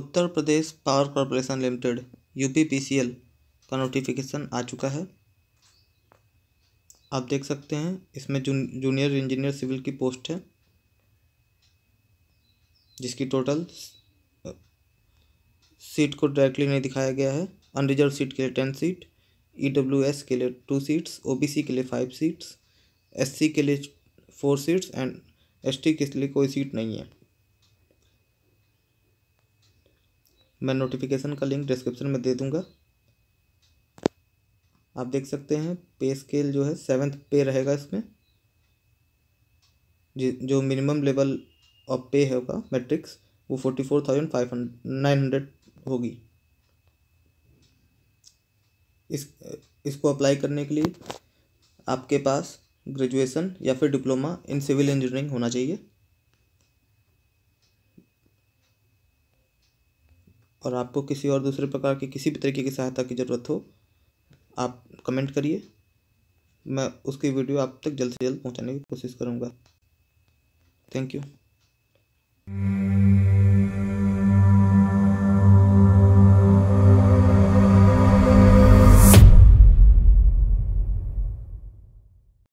उत्तर Pradesh power corporation limited यू का notification आ चुका है आप देख सकते हैं इसमें जून जूनियर इंजीनियर सिविल की पोस्ट है जिसकी टोटल सीट को डायरेक्टली नहीं दिखाया गया है अनरिजर्व सीट के लिए टेन सीट ई के लिए टू सीट्स ओ के लिए फाइव सीट्स एस के लिए फोर सीट्स एंड एस के लिए कोई सीट नहीं है मैं नोटिफिकेशन का लिंक डिस्क्रिप्शन में दे दूँगा आप देख सकते हैं पे स्केल जो है सेवन्थ पे रहेगा इसमें जो मिनिमम लेवल ऑफ पे होगा मैट्रिक्स वो forty four thousand five hundred nine hundred होगी इस इसको अप्लाई करने के लिए आपके पास ग्रेजुएशन या फिर डिप्लोमा इन सिविल इंजीनियरिंग होना चाहिए और आपको किसी और दूसरे प्रकार की किसी भी तरीके की सहायता की ज़रूरत हो आप कमेंट करिए मैं उसकी वीडियो आप तक जल्द से जल्द पहुंचाने की कोशिश करूंगा थैंक यू